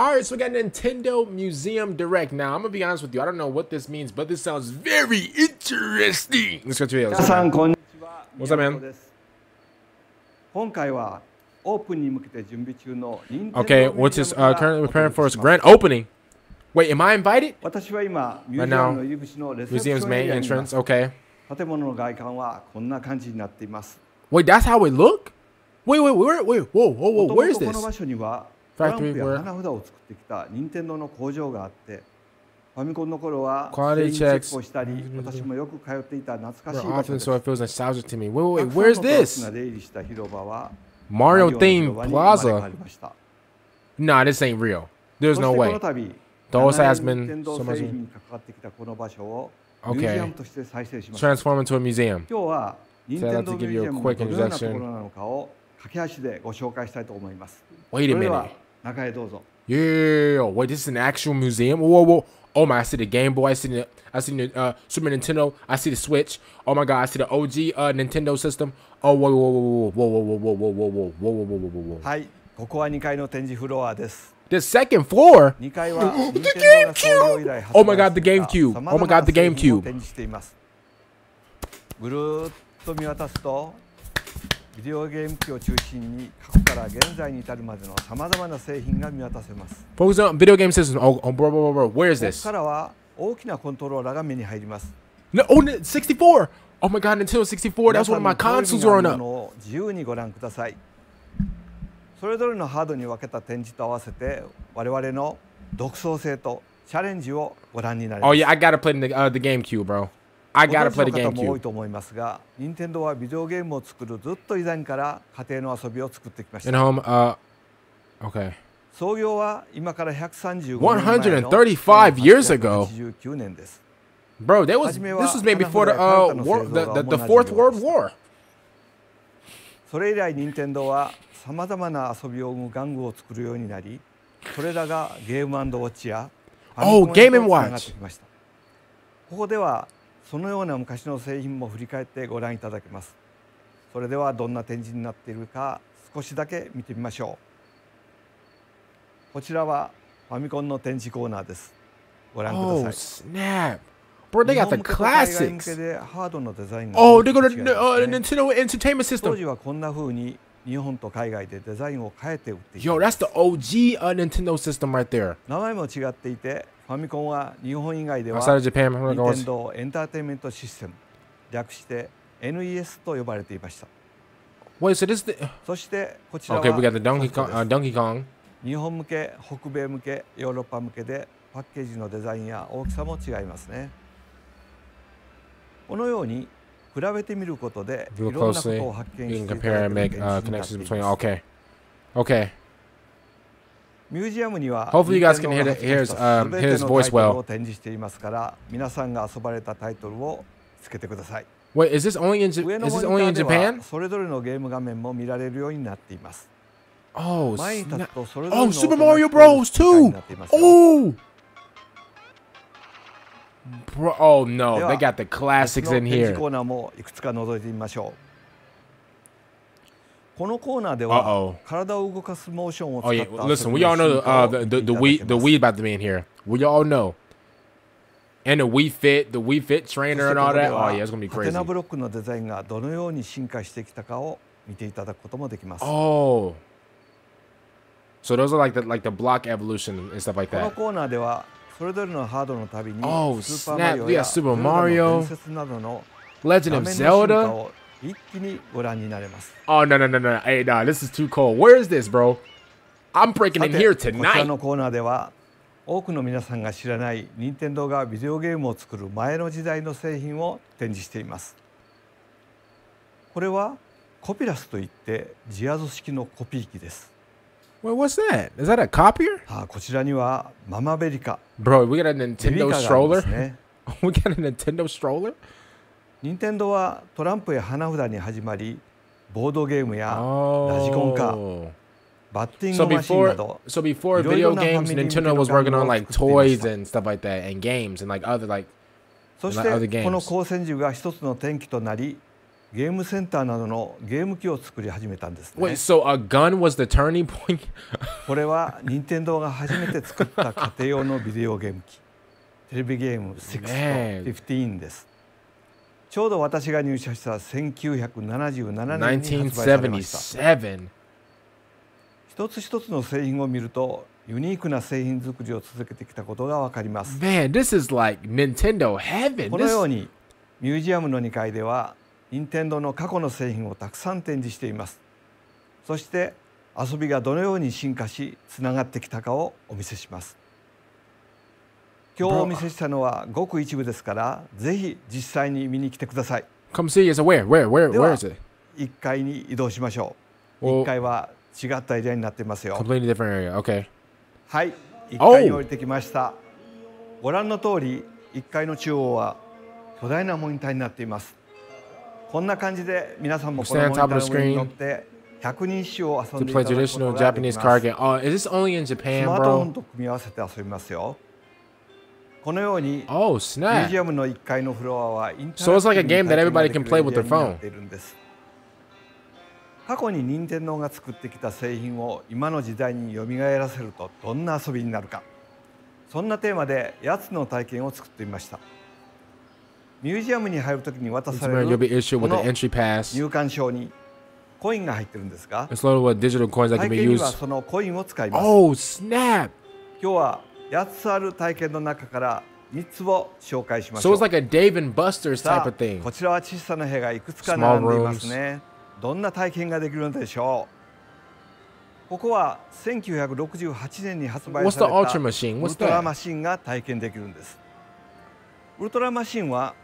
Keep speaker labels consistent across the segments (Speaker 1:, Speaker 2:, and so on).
Speaker 1: All right, so we got Nintendo Museum Direct. Now, I'm going to be honest with you. I don't know what this means, but this sounds
Speaker 2: very interesting. Let's go to the other What's up, man? 今回はオープンに向けて準備中の Okay, what's
Speaker 1: is、uh, currently preparing for its grand opening?
Speaker 2: Wait, am I invited? Right now. Museum's main entrance, okay. Wait, that's how it look? Wait, wait, where, wait, whoa, whoa, whoa, where is this? ランプや花札を作ってきた任天堂の工場があってファミコンの頃は製品チェックをしたり私もよく通っていた懐かしい場所です
Speaker 1: often so it feels nostalgic to me wait wait where's this 出
Speaker 2: 入りした広場は Mario theme plaza
Speaker 1: nah this ain't real there's no way どうせ has been so much
Speaker 2: に関わってきたこの場所を Okay. Transform into a museum. So I'd like to give you a quick introduction. Wait a minute. 中へどうぞ。
Speaker 1: Yeah, wait, this is an actual museum. Whoa, whoa. Oh my, I see the Game Boy, I see the I see the uh, Super Nintendo, I see the Switch. Oh my god, I see the OG uh, Nintendo system. Oh
Speaker 2: whoa whoa whoa whoa whoa whoa whoa whoa whoa whoa whoa whoa whoa whoa. はい、ここは2階の展示フロアです。The
Speaker 1: second floor?
Speaker 2: The GameCube! Oh my god, the GameCube! Oh my god, the GameCube! ぐるーっと見渡すとビデオゲーム機を中心に過去から現在に至るまでのさまざまな製品が見渡せます。
Speaker 1: Focus on video game systems. Oh, oh, bro, bro, bro, where is this? ここか
Speaker 2: らは大きなコントローラーが目に入りま
Speaker 1: す。No, oh, 64! Oh my god, Nintendo 64, that's one of my consoles growing up.
Speaker 2: 自由にご覧ください。それぞれのハードに分けた展示と合わせて我々の独創性とチャレンジをご覧になれます。Oh yeah, I
Speaker 1: gotta play the,、uh, the GameCube, bro. I gotta play the GameCube. も多いと
Speaker 2: 思いますが、任天堂はビデオゲームを作るずっと以前から家庭の遊びを作ってきました。Home, uh, okay. 創業は今から135年前の
Speaker 1: 1989年です。Bro, that was this was made before the, uh, war, the, the, the Fourth
Speaker 2: World War. それ以来、任天堂はさまざまな遊び用の玩具を作るようになり、それらがゲームウォッチや、oh, ゲームウォッチここではそのような昔の製品も振り返ってご覧いただけますそれではどんな展示になっているか少しだけ見てみましょうこちらはファミコンの展示コーナーですご覧ください、oh, Bro, they got the classics. Oh, they're gonna uh, Nintendo Entertainment System. はこんなに日本と海外でデザインを変えて売ってい Yo, that's the OG、uh, Nintendo
Speaker 1: system right there.
Speaker 2: 名前も違っていて、ァミコンは日本以外では Japan, n i n t e n エンターテインメントシステム略して NES と呼ばれていました Wait, so this the... そしてこちらは Okay, Donkey Kong,、uh, k o n g 日本向け、北米向け、ヨーロッパ向けでパッケージのデザインや大きさも違いますねこのように比べてみることでいろんなことを発見していただける
Speaker 1: Okay. Okay.
Speaker 2: Hopefully you guys can hear, the, hear his, um, hear his voice well.
Speaker 1: Wait, is this only in,
Speaker 2: is this only in Japan? Oh, oh, Super Mario Bros. 2! Oh! Bro, oh no, they got the classics in here. このコーナーでは体を動かすモーションを使った oh, yeah. Listen, we all know uh, the, the, the, Wii,
Speaker 1: the Wii about to be in here. We all know. And the Wii Fit, the Wii Fit trainer and all that. Oh, yeah, it's going to be crazy. ブ
Speaker 2: ロックのデザインがどのように進化してきたかを見ていただくこともできます。
Speaker 1: Oh. So those are like the, like the block evolution and stuff like that. この
Speaker 2: コーナーではそれぞれのハードの旅に Oh, snap. We got Super Mario, Legend of Zelda. 一気にご覧になれます。
Speaker 1: Oh, no, no, no, no. Hey, nah, this is too cold. Where is this, bro? I'm breaking in here tonight. こちらのコ
Speaker 2: ーナーでは、多くの皆さんが知らない任天堂がビデオゲームを作る前の時代の製品を展示していますこれはコピラスといってジアゾ式のコピー機です Well, what's that? Is that a copier? あこちらにはママベリカ Bro, we got a Nintendo stroller? We got a Nintendo stroller? 任天堂はトランプや花札に始まりボードゲームやラジコンカー、バッティングマシンなど so before, so before games, いろいろなファミリー向けのゲームを作っていました。そしてこの光線銃が一つの転機となりゲームセンターなどのゲーム機を作り始めたんですね。Wait, so、a gun was the turning point? これは任天堂が初めて作った家庭用のビデオゲーム機テレビゲーム6と15です。ちょうど私が入社した1977年に発売されました一つ一つの製品を見るとユニークな製品作りを続けてきたことがわかります Man, this is like Nintendo heaven. このようにミュージアムの2階では任天堂の過去の製品をたくさん展示していますそして遊びがどのように進化しつながってきたかをお見せします今日お見せしたのはごく一部ですから、ぜひ実際に見に来てください。Come see is where? Where? Where? Where is it? 1階に移動しましょう。1階は違ったエリアになっていますよ。
Speaker 1: Completely different area. Okay.
Speaker 2: はい、1階に降りてきました。Oh! ご覧の通り、1階の中央は巨大なモニターになっています。こんな感じで皆さんもこのモニターの上に乗って、100人一を遊んでいただくことができます。スマートフォンと組み合わせて遊びますよ。このように、ミュージアムの1階のフロアはインターネット So it's like a game t v e r y b o d y can play with t h e r phone. 過去に任天堂が作ってきた製品を今の時代によみがえらせるとどんな遊びになるかそんなテーマで8つの体験を作ってみましたミュージアムに入るときに渡されるこの入
Speaker 1: 館
Speaker 2: 証にコインが入ってるんですが
Speaker 1: 体験にはそ
Speaker 2: のコインを使います、oh, snap. 今日は8つある体験の中から3つを紹介しましょう。さあこちらは小さな部屋がいくつか並んでいますね。どんな体験ができるのでしょうここは1968年に発売されたウルトラマシンが体験できるんです。ウルトラマシンは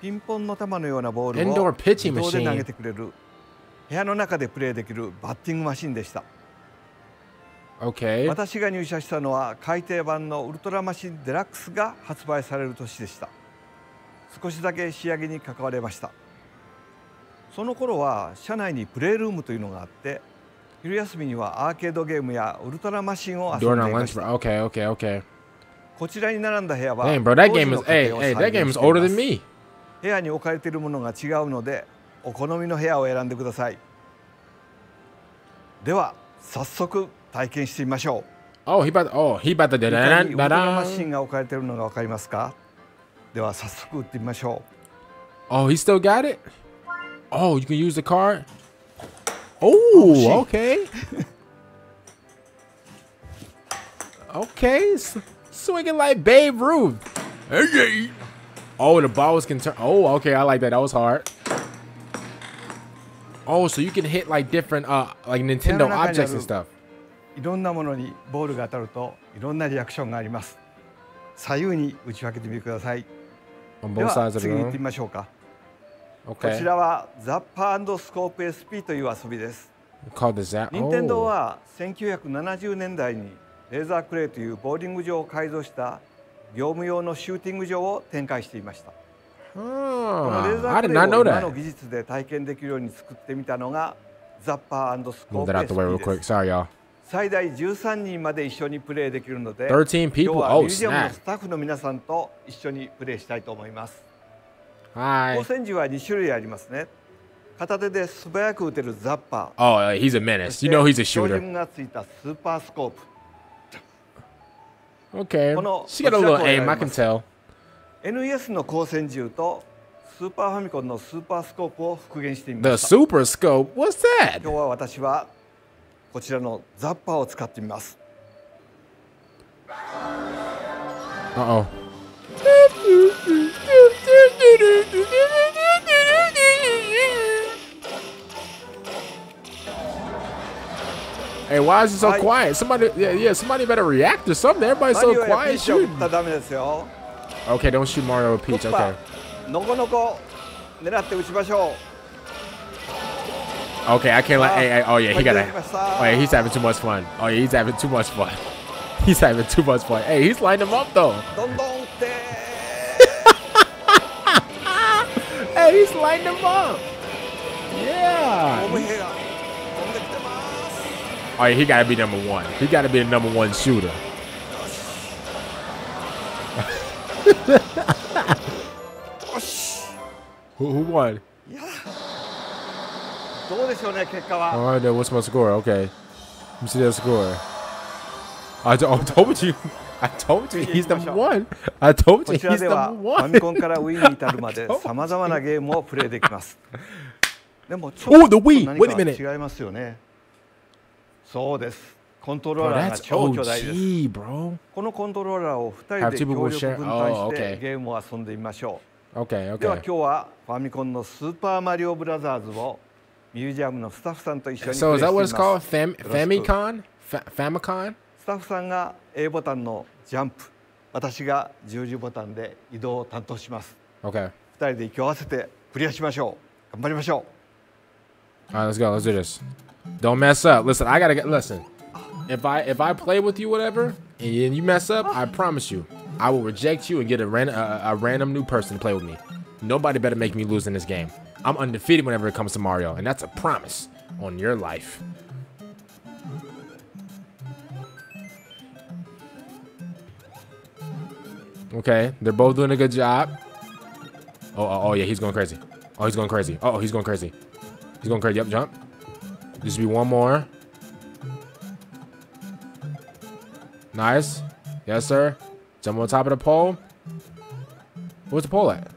Speaker 2: ピンポンの球のようなボールを自動で投げてくれる部屋の中でプレーできるバッティングマシンでした。Okay. 私が入社したのは改訂版のウルトラマシンデラックスが発売される年でした少しだけ仕上げに関われましたその頃は社内にプレールームというのがあって昼休みにはアーケードゲームやウルトラマシンを遊んでいまし
Speaker 1: た okay, okay, okay.
Speaker 2: こちらに並んだ部屋は Damn, bro, that game is, hey, hey, that game e r h a n 部屋に置かれているものが違うのでお好みの部屋を選んでくださいでは早速体験してみましょう。おひばた、おひばたでららんだら。マシンが置かれているのがわかりますかでは早速打ってみましょう。Oh, he still got it? Oh, you can use the card?
Speaker 1: Oh, okay. okay, swinging like Babe Ruth. Hey, Oh, the balls can turn. Oh, okay, I like that. That was hard. Oh, so you can hit like different uh like Nintendo objects and stuff.
Speaker 2: いろんなものにボールが当たるといろんなリアクションがあります左右に打ち分けてみてくださいでは次に行ってみましょうか、okay. こちらはザッパースコープ SP という遊びです
Speaker 1: 任天堂
Speaker 2: は1970年代にレーザークレイというボーリング場を改造した業務用のシューティング場を展開していましたこのレーザークレイを今の技術で体験できるように作ってみたのがザッパースコープ SP です最大13人まで一緒にプレーできるので、13 people. 今日はミュージアムのスタッフの皆さんと一緒にプレーしたいと思います。はい。光戦時は2種類ありますね。片手で素早く打てるザッパ
Speaker 1: ー。Oh, he's a menace. You know he's a shooter.
Speaker 2: がついたスーパースコープ。Okay. She got a little aim, I can tell. NES の光戦銃とスーパーファミコンのスーパースコープを復元していま
Speaker 1: す。The Super Scope?
Speaker 2: What's that? 今日は私はこちらのザッパーを使ってみます。Uh oh.
Speaker 1: e y why is it so quiet? Somebody, yeah, yeah, somebody better react to something.
Speaker 2: Everybody's so quiet shooting.
Speaker 1: Okay, don't shoot Mario or Peach. Okay. Okay, I can't like. Hey, hey, oh yeah, he got a. Oh yeah, he's having too much fun. Oh yeah, he's having too much fun. He's having too much fun. Hey, he's lining him up though.
Speaker 2: hey, he's lining him up. Yeah.
Speaker 1: Oh yeah, he gotta be number one. He gotta be the number one shooter. who, who won?
Speaker 2: どうでしょうね、結果は。
Speaker 1: Alright, then what's my score? Okay. Let me see that score. I, I told
Speaker 2: you. I told you he's n u e one. I told you he's n u e one. こではファミコンからウィ i に至るまでさまざまなゲームをプレイできます。でもちょっと何か違いますよね。そうです。コントローラーが超巨大です。このコントローラーを二人で協力分担してゲームを遊んでみましょ
Speaker 1: う。では今
Speaker 2: 日はファミコンのスーパーマリオブラザーズをミュージアムのスタッフさんと一緒に So is that what it's called? Fam Famicon?
Speaker 1: Famicon?
Speaker 2: スタッフさんが A ホタンのシャンフ私か十字ホタンて移動を担当します okay 二人で息を合わせてクリアしましょう。頑張りましょ
Speaker 1: う。Alright, let's go. Let's do this. Don't mess up. Listen, I gotta get. Listen,
Speaker 2: if I if I play with you, whatever,
Speaker 1: and you mess up, I promise you, I will reject you and get a, ran, a, a random new person to play with me. Nobody better make me lose in this game. I'm undefeated whenever it comes to Mario, and that's a promise on your life. Okay, they're both doing a good job. Oh, oh, oh yeah, he's going crazy. Oh, he's going crazy. Oh, he's going crazy. He's going crazy. Yep, jump. Just be one more. Nice. Yes, sir. Jump on top of the pole. Where's the pole at?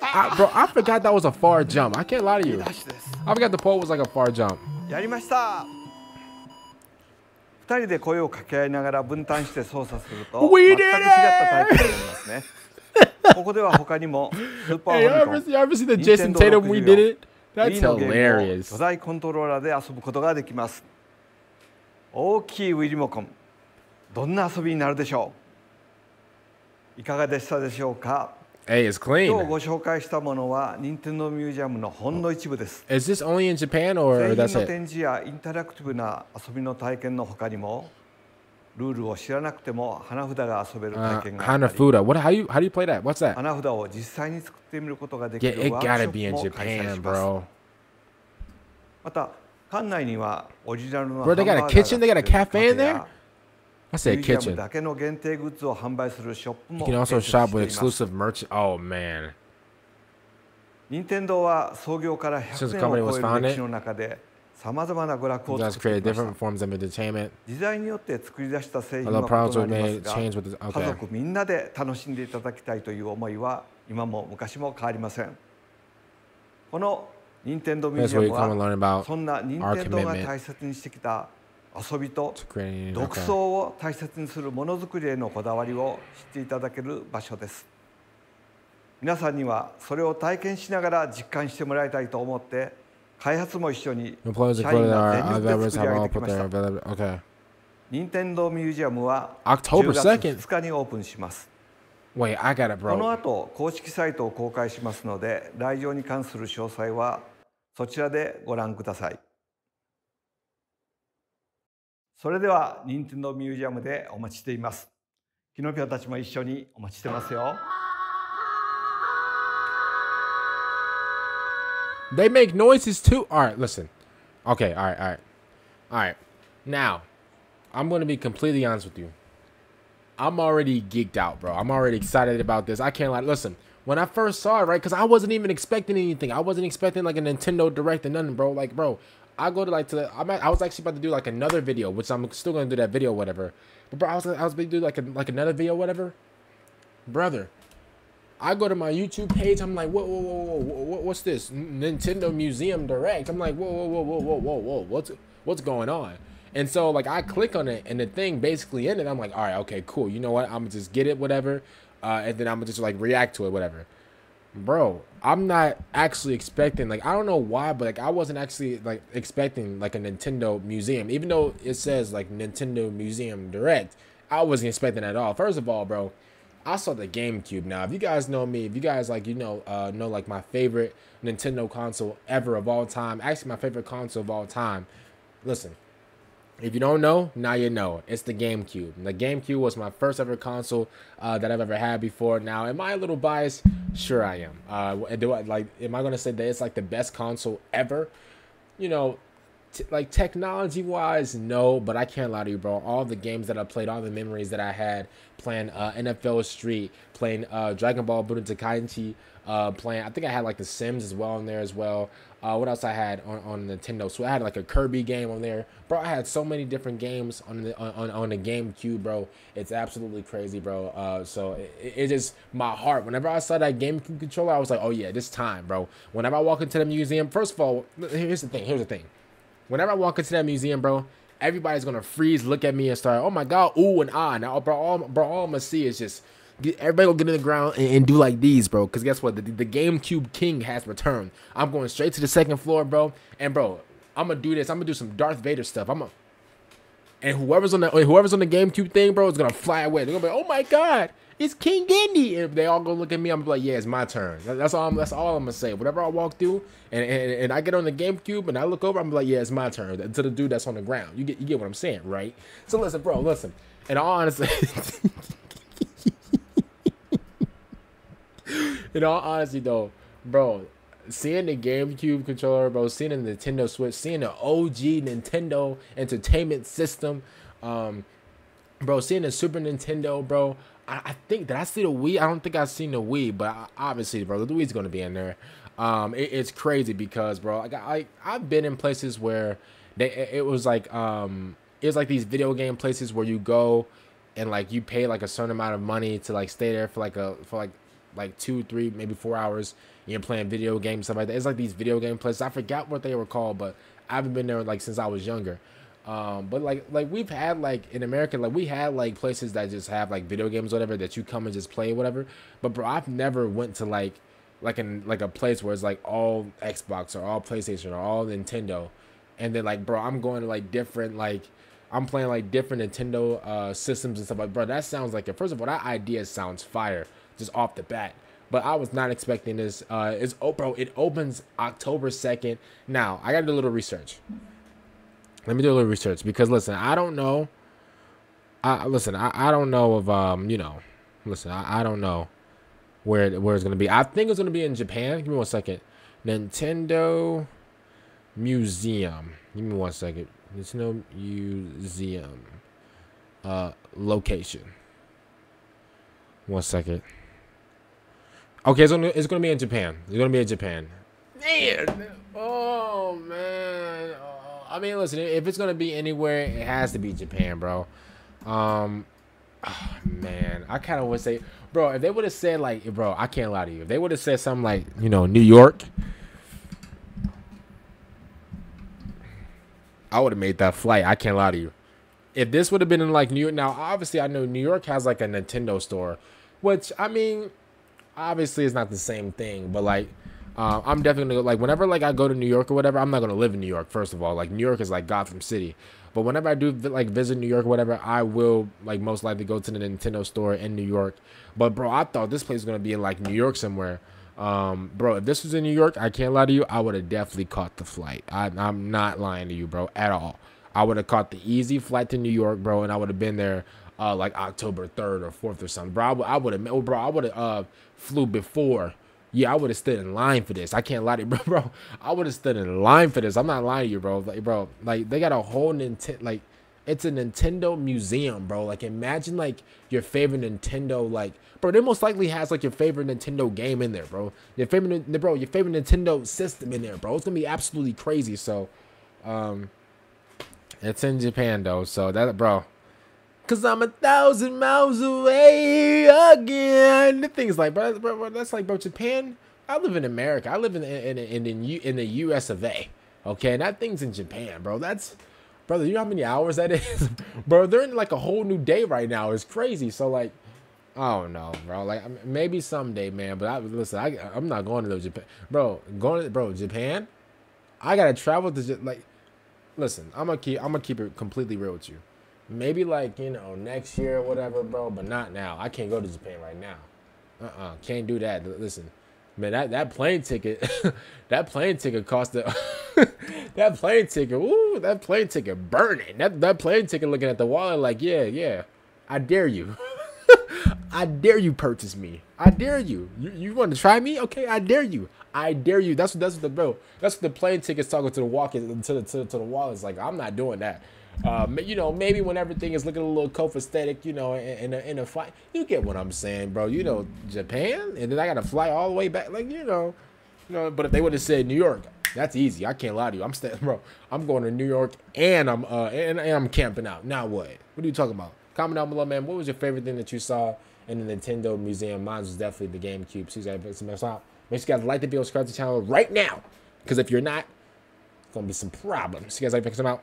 Speaker 1: I, bro, I forgot that was a far jump. I can't lie to you. I forgot the pole was like a far jump.
Speaker 2: やりました二人で声を掛け合いながら分担して操作すると全く違ったタイプになりますね。ここでは他にもスーパーファミコン、w i i 巨大コントローラーで遊ぶことができます。大きいウィリモコン、どんな遊びになるでしょういかがでしたでしょうか
Speaker 1: A is clean. 今日ご
Speaker 2: 紹介したものは、任天堂ミュージアムのほんの一部です。
Speaker 1: Is this only in Japan or that's it? 製品の展
Speaker 2: 示やインタラクティブな遊びの体験の他にも、ルールを知らなくても花札が遊べる体験があ
Speaker 1: り、uh, 花札 What, how, you, how do you play that? What's that?
Speaker 2: 花札を実際に作ってみることができる yeah, ワークショップも開催します。Japan, また、館内にはオリジナルのハンバーガーが作れる。Bro, they got a kitchen? They got a
Speaker 1: cafe in there? I said kitchen. You can
Speaker 2: also shop with exclusive
Speaker 1: merch. Oh
Speaker 2: man. Since the company was founded, さまざまな娯楽を作っていました。時代によって作り出した製品は異なりますが、家族みんなで楽しんでいただきたいという思いは今も昔も変わりません。この Nintendo Museum はそんな Nintendo が大切にしてきた遊びと独創を大切にするものづくりへのこだわりを知っていただける場所です皆さんにはそれを体験しながら実感してもらいたいと思って開発も一緒に社員が全力で作り上げてきました任天堂ミュージアムは10月2日にオープンします Wait, I got it, bro. この後公式サイトを公開しますので来場に関する詳細はそちらでご覧くださいそれでは任天堂ミュージアムでお待ちしていますキノピオたちも一緒にお待ちしてますよ They make noises too. All right, listen.
Speaker 1: Okay, all right, all right. All right. Now, I'm going to be completely honest with you. I'm already geeked out, bro. I'm already excited about this. I can't lie. Listen, when I first saw it, right, because I wasn't even expecting anything. I wasn't expecting like a Nintendo Direct or nothing, bro. Like, bro, I go to like to I'm at, I was actually about to do like another video, which I'm still gonna do that video, whatever. But bro, I was I was about to do like a, like another video, whatever. Brother, I go to my YouTube page. I'm like, whoa, whoa, whoa, whoa, whoa what's this Nintendo Museum Direct? I'm like, whoa, whoa, whoa, whoa, whoa, whoa, whoa, what's what's going on? And so like I click on it, and the thing basically ended. I'm like, all right, okay, cool. You know what? I'm gonna just get it, whatever. Uh, and then I'm gonna just like react to it, whatever bro, I'm not actually expecting like I don't know why, but like I wasn't actually like expecting like a Nintendo museum, even though it says like Nintendo Museum Direct. I wasn't expecting at all. First of all, bro, I saw the GameCube. Now, if you guys know me, if you guys like you know uh, know like my favorite Nintendo console ever of all time, actually my favorite console of all time. Listen, if you don't know, now you know. It's the GameCube. The GameCube was my first ever console uh, that I've ever had before. Now, am I a little biased? Sure, I am. Uh, do I like? Am I gonna say that it's like the best console ever? You know, T- like technology wise, no, but I can't lie to you, bro. All the games that I played, all the memories that I had playing uh, NFL Street, playing uh, Dragon Ball Budokai Tenkaichi, uh, playing. I think I had like The Sims as well in there as well. Uh, what else I had on, on Nintendo? So I had like a Kirby game on there, bro. I had so many different games on the on, on the GameCube, bro. It's absolutely crazy, bro. Uh, so it, it just my heart. Whenever I saw that GameCube controller, I was like, oh yeah, this time, bro. Whenever I walk into the museum, first of all, here's the thing. Here's the thing. Whenever I walk into that museum, bro, everybody's gonna freeze, look at me, and start, oh my god, ooh and ah. Now, bro, all, bro, all I'm gonna see is just everybody gonna get in the ground and, and do like these, bro. Because guess what? The, the GameCube King has returned. I'm going straight to the second floor, bro. And bro, I'm gonna do this. I'm gonna do some Darth Vader stuff. I'm gonna and whoever's on the whoever's on the GameCube thing, bro, is gonna fly away. They're gonna be, oh my god it's King Indy. If they all go look at me. I'm like, yeah, it's my turn. That's all. I'm, that's all I'm gonna say. Whatever I walk through and, and, and I get on the GameCube and I look over, I'm like, yeah, it's my turn. To the dude that's on the ground. You get you get what I'm saying, right? So listen, bro, listen. And all honestly. in all honesty, though, bro, seeing the GameCube controller, bro, seeing the Nintendo Switch, seeing the OG Nintendo Entertainment System, um, bro, seeing the Super Nintendo, bro, I, think that I see the Wii. I don't think I've seen the Wii, but obviously, bro, the Wii's gonna be in there. Um, it, it's crazy because, bro, like I I've been in places where they it was like um it was like these video game places where you go and like you pay like a certain amount of money to like stay there for like a for like like two, three, maybe four hours. You're playing video games, stuff like that. It's like these video game places. I forgot what they were called, but I haven't been there like since I was younger. Um, but like like we've had like in America like we had like places that just have like video games whatever that you come and just play whatever. But bro, I've never went to like like in like a place where it's like all Xbox or all PlayStation or all Nintendo, and then like bro, I'm going to like different like I'm playing like different Nintendo uh, systems and stuff like bro. That sounds like it. First of all, that idea sounds fire just off the bat. But I was not expecting this. Uh, it's oh bro, it opens October second. Now I got to do a little research. Let me do a little research because listen, I don't know. I listen, I, I don't know of um, you know, listen, I, I don't know where where it's gonna be. I think it's gonna be in Japan. Give me one second. Nintendo Museum. Give me one second. Nintendo Museum. Uh, location. One second. Okay, it's gonna, it's gonna be in Japan. It's gonna be in Japan. Man, oh man, I mean, listen, if it's gonna be anywhere, it has to be Japan, bro. Um, oh, man, I kind of would say, bro, if they would have said like, bro, I can't lie to you. If they would have said something like, you know, New York, I would have made that flight. I can't lie to you. If this would have been in like New York, now obviously I know New York has like a Nintendo store, which I mean, obviously it's not the same thing, but like uh, I'm definitely gonna, like whenever like I go to New York or whatever. I'm not gonna live in New York first of all. Like New York is like Gotham City. But whenever I do like visit New York or whatever, I will like most likely go to the Nintendo store in New York. But bro, I thought this place was gonna be in like New York somewhere. Um, bro, if this was in New York, I can't lie to you, I would have definitely caught the flight. I, am not lying to you, bro, at all. I would have caught the easy flight to New York, bro, and I would have been there uh, like October 3rd or 4th or something, bro. I, I would have, oh, bro, I would have uh, flew before yeah, I would have stood in line for this. I can't lie to you, bro. bro I would have stood in line for this. I'm not lying to you, bro. Like, bro, like they got a whole Nintendo, like it's a Nintendo museum, bro. Like, imagine like your favorite Nintendo, like, bro. It most likely has like your favorite Nintendo game in there, bro. Your favorite, bro, your favorite Nintendo system in there, bro. It's gonna be absolutely crazy. So, um, it's in Japan though, so that, bro. Cause I'm a thousand miles away again. The thing's like, bro, bro, bro, that's like, bro, Japan. I live in America. I live in in in in, in the U.S. of A. Okay, and that thing's in Japan, bro. That's brother. You know how many hours that is, bro? They're in like a whole new day right now. It's crazy. So like, I don't know, bro. Like maybe someday, man. But I listen. I I'm not going to Japan, bro. Going to bro Japan. I gotta travel to like. Listen, I'm gonna keep I'm gonna keep it completely real with you. Maybe like, you know, next year or whatever, bro, but not now. I can't go to Japan right now. Uh-uh. Can't do that. Listen, man, that, that plane ticket, that plane ticket cost the that plane ticket, ooh, that plane ticket burning. That that plane ticket looking at the wallet like, yeah, yeah. I dare you. I dare you purchase me. I dare you. You, you want to try me? Okay, I dare you. I dare you. That's what that's what the bro. That's what the plane tickets talking to the walk to the to, the, to the wall is like. I'm not doing that. Uh, you know, maybe when everything is looking a little copacetic, you know, in, a, in a flight, you get what I'm saying, bro. You know, Japan, and then I got to fly all the way back, like you know, you know. But if they would have said New York, that's easy. I can't lie to you. I'm staying, bro. I'm going to New York, and I'm uh, and, and I'm camping out. Now what? What are you talking about? Comment down below, man. What was your favorite thing that you saw in the Nintendo Museum? Mine was definitely the GameCube. So you guys Make sure you guys like the video, subscribe to the channel right now, because if you're not, it's gonna be some problems. You guys like fix them out.